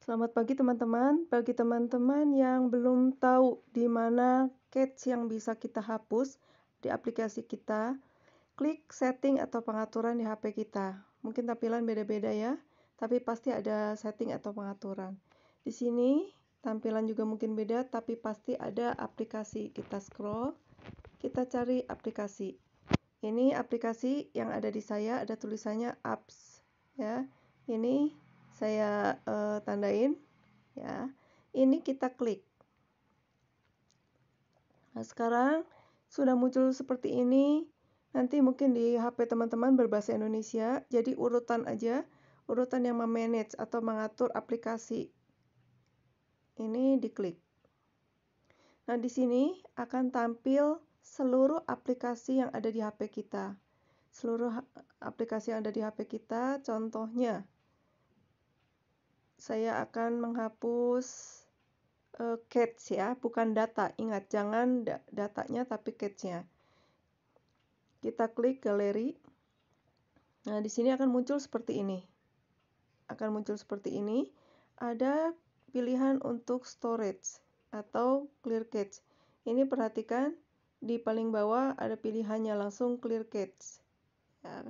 Selamat pagi teman-teman. Bagi teman-teman yang belum tahu di mana catch yang bisa kita hapus di aplikasi kita, klik setting atau pengaturan di HP kita. Mungkin tampilan beda-beda ya, tapi pasti ada setting atau pengaturan. Di sini tampilan juga mungkin beda, tapi pasti ada aplikasi. Kita scroll, kita cari aplikasi. Ini aplikasi yang ada di saya, ada tulisannya apps ya. Ini saya uh, tandain ya ini kita klik nah sekarang sudah muncul seperti ini nanti mungkin di HP teman-teman berbahasa Indonesia jadi urutan aja urutan yang memanage atau mengatur aplikasi ini diklik nah di sini akan tampil seluruh aplikasi yang ada di HP kita seluruh aplikasi yang ada di HP kita contohnya saya akan menghapus uh, eh, cats ya, bukan data. Ingat, jangan da datanya tapi catch-nya. Kita klik galeri. Nah, di sini akan muncul seperti ini. Akan muncul seperti ini. Ada pilihan untuk storage atau clear cache. Ini perhatikan di paling bawah ada pilihannya langsung clear cache. Ya.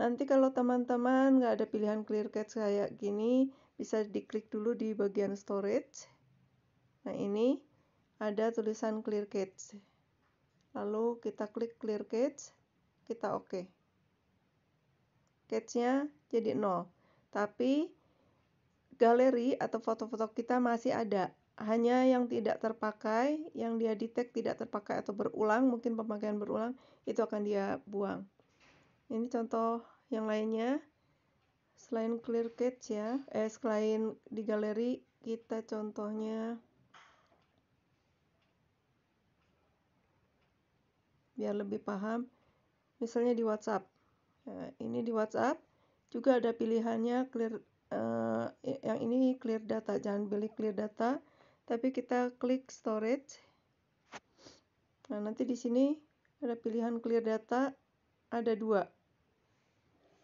Nanti kalau teman-teman nggak ada pilihan clear cache kayak gini, bisa diklik dulu di bagian storage. Nah ini ada tulisan clear cache. Lalu kita klik clear cache, kita oke. Okay. Cache-nya jadi nol. Tapi galeri atau foto-foto kita masih ada. Hanya yang tidak terpakai, yang dia detect tidak terpakai atau berulang, mungkin pemakaian berulang, itu akan dia buang. Ini contoh yang lainnya. Selain clear Cache ya, eh selain di galeri kita contohnya biar lebih paham. Misalnya di WhatsApp. Nah, ini di WhatsApp juga ada pilihannya clear uh, yang ini clear data, jangan pilih clear data, tapi kita klik storage. Nah, nanti di sini ada pilihan clear data ada dua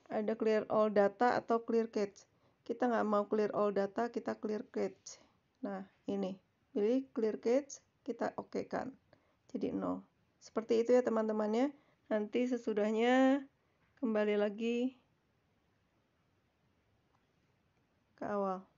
ada clear all data atau clear cache kita nggak mau clear all data kita clear cache nah ini pilih clear cache kita oke kan jadi nol seperti itu ya teman-temannya nanti sesudahnya kembali lagi ke awal